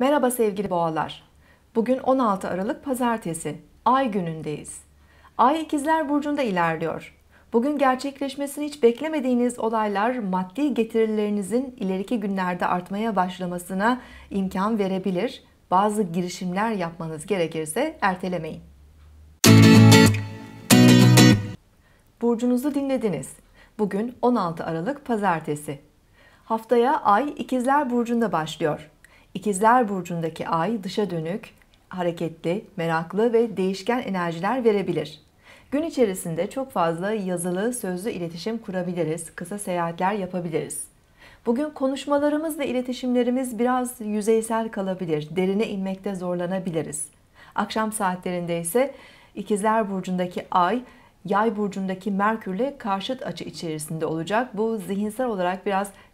Merhaba sevgili boğalar. Bugün 16 Aralık Pazartesi. Ay günündeyiz. Ay ikizler burcunda ilerliyor. Bugün gerçekleşmesini hiç beklemediğiniz olaylar maddi getirilerinizin ileriki günlerde artmaya başlamasına imkan verebilir. Bazı girişimler yapmanız gerekirse ertelemeyin. Burcunuzu dinlediniz. Bugün 16 Aralık Pazartesi. Haftaya Ay İkizler Burcu'nda başlıyor. İkizler burcundaki ay dışa dönük, hareketli, meraklı ve değişken enerjiler verebilir. Gün içerisinde çok fazla yazılı, sözlü iletişim kurabiliriz, kısa seyahatler yapabiliriz. Bugün konuşmalarımız ve iletişimlerimiz biraz yüzeysel kalabilir, derine inmekte zorlanabiliriz. Akşam saatlerinde ise İkizler burcundaki ay Yay burcundaki Merkürle karşıt açı içerisinde olacak. Bu zihinsel olarak biraz